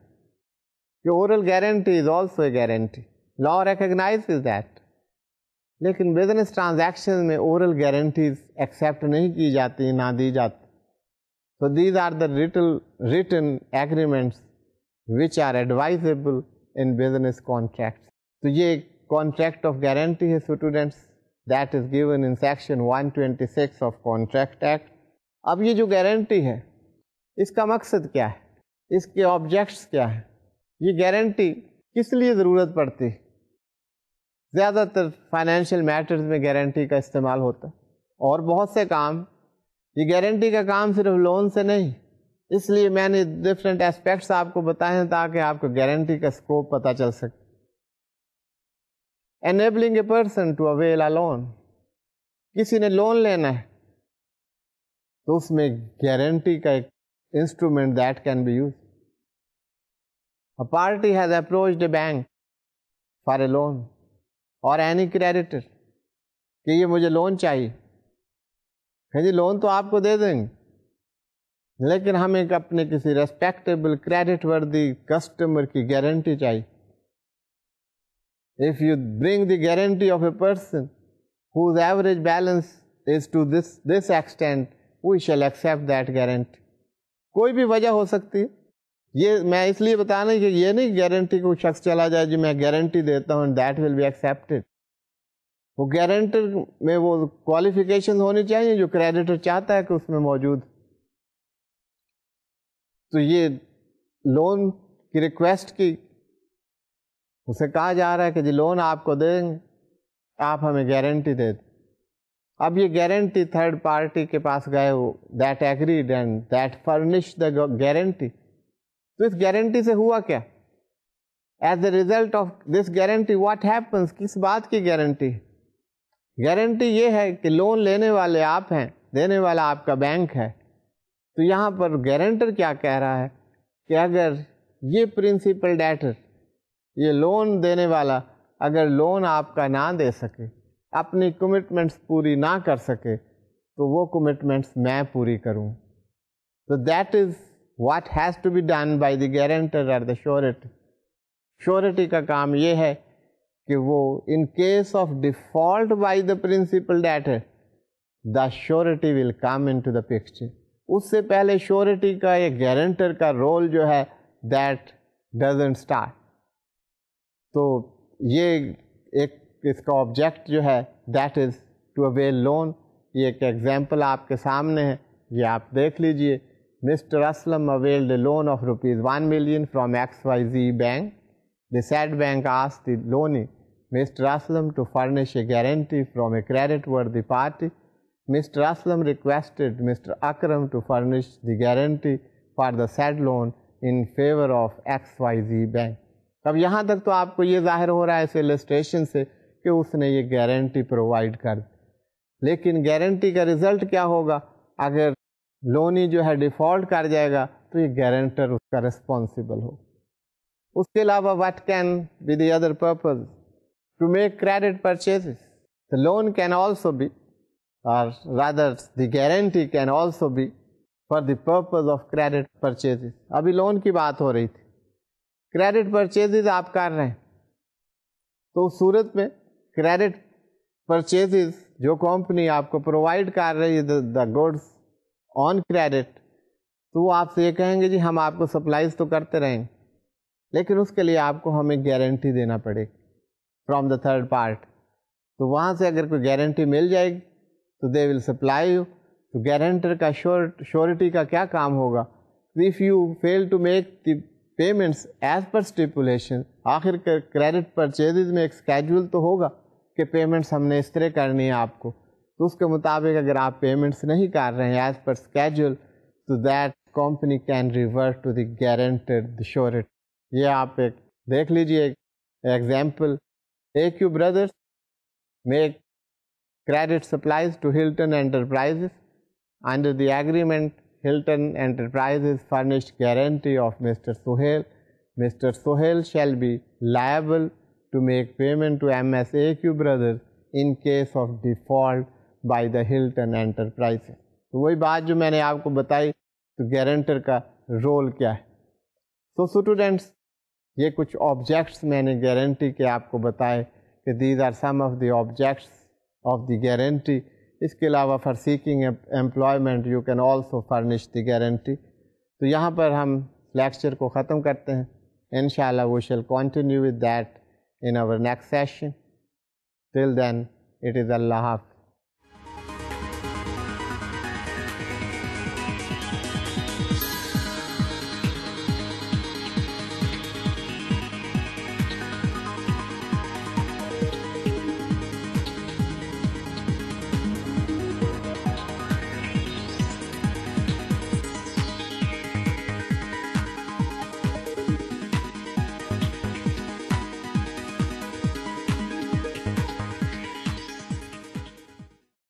Your oral guarantee is also a guarantee. Law recognizes that. लेकिन business transaction में oral guarantees accept नहीं की जाती ना दी जाती so these are the written written agreements which are advisable in business contract तो ये कॉन्ट्रैक्ट ऑफ गारंटी है students that is given in section 126 of contract act अब ये जो गारंटी है इसका मकसद क्या है इसके ऑब्जेक्ट्स क्या है ये गारंटी किस लिए ज़रूरत पड़ती है ज़्यादातर फाइनेंशियल मैटर्स में गारंटी का इस्तेमाल होता है और बहुत से काम ये गारंटी का काम सिर्फ लोन से नहीं इसलिए मैंने डिफरेंट एस्पेक्ट्स आपको बताए हैं ताकि आपको गारंटी का स्कोप पता चल सके enabling a person to avail a loan किसी ने लोन लेना है तो उसमें गारंटी का एक instrument that can be use a party has approached a bank for a loan और एनी क्रेडिटर कि ये मुझे लोन चाहिए कहें जी लोन तो आपको दे देंगे लेकिन हमें अपने किसी रेस्पेक्टेबल क्रेडिट वर्दी कस्टमर की गारंटी चाहिए if you bring the guarantee of a person whose average balance is to this this extent we shall accept that guarantee कोई भी वजह हो सकती है ये मैं इसलिए बता नहीं कि ये नहीं गारंटी को शख्स चला जाए जी मैं गारंटी देता हूँ दैट विल बी एक्सेप्टेड वो गारंटर में वो क्वालिफिकेशन होनी चाहिए जो क्रेडिटर चाहता है कि उसमें मौजूद तो ये लोन की रिक्वेस्ट की उसे कहा जा रहा है कि जी लोन आपको देंगे आप हमें गारंटी दे अब ये गारंटी थर्ड पार्टी के पास गए हो that agreed and that furnish the guarantee तो इस गारंटी से हुआ क्या as a result of this guarantee what happens किस बात की गारंटी गारंटी ये है कि लोन लेने वाले आप हैं देने वाला आपका बैंक है तो यहाँ पर गारंटर क्या कह रहा है कि अगर ये प्रिंसिपल डेटर ये लोन देने वाला अगर लोन आपका ना दे सके अपनी कमिटमेंट्स पूरी ना कर सके तो वो कमिटमेंट्स मैं पूरी करूँ तो that is what has to be done by the guarantor or the surety surety ka kaam ye hai ki wo in case of default by the principal debtor the surety will come into the picture उससे pehle surety ka ya guarantor ka role jo hai that doesn't start तो ये एक इसका object जो है that is to avail loan ये एक example आपके सामने है ये आप देख लीजिए Mr. Aslam availed a loan of rupees 1 million from XYZ Bank. The said bank asked the loanee, Mr. Aslam, to furnish a guarantee from a creditworthy party. Mr. Aslam requested Mr. Akram to furnish the guarantee for the said loan in favor of XYZ Bank. अब यहाँ तक तो आपको ये जाहिर हो रहा है इस इलस्ट्रेशन से कि उसने ये गारंटी प्रोवाइड कर दी लेकिन गारंटी का रिज़ल्ट क्या होगा अगर लोन ही जो है डिफ़ॉल्ट कर जाएगा तो ये गारंटर उसका रिस्पॉन्सिबल हो उसके अलावा what can be the other purpose to make credit purchase the loan can also be और rather the guarantee can also be for the purpose of credit purchase अभी लोन की बात हो रही थी क्रेडिट परचेजेज आप कर रहे हैं तो सूरत में क्रेडिट परचेजेज जो कंपनी आपको प्रोवाइड कर रही है द गुड्स ऑन क्रेडिट तो वो आपसे ये कहेंगे जी हम आपको सप्लाईज तो करते रहेंगे लेकिन उसके लिए आपको हमें गारंटी देना पड़ेगी फ्रॉम द थर्ड पार्ट तो वहाँ से अगर कोई गारंटी मिल जाएगी तो दे विल सप्लाई यू तो गारंटर का श्योर श्योरिटी का क्या काम होगा if you fail to make the payments as per stipulation आखिर क्रेडिट परचेज में एक स्केड्यूल तो होगा कि पेमेंट्स हमने इस तरह करनी है आपको तो उसके मुताबिक अगर आप पेमेंट्स नहीं कर रहे हैं एज पर स्केड्यूल तो that company can revert to the guarantor the ये आप एक देख लीजिए example A Q Brothers make credit supplies to Hilton Enterprises under the agreement Hilton Enterprise furnish guarantee of mister Sohail mister Sohail shall be liable to make payment to M S A Q Brothers in case of default by the Hilton Enterprise तो वही बात जो मैंने आपको बताई तो guarantor का role क्या है सो so, स्टूडेंट्स ये कुछ ऑब्जेक्ट्स मैंने गारंटी के आपको बताए कि these are some of the objects of the guarantee इसके अलावा for seeking employment you can also furnish the guarantee तो यहाँ पर हम लेक्चर को ख़त्म करते हैं in we shall continue with that in our next session till then it is Allah half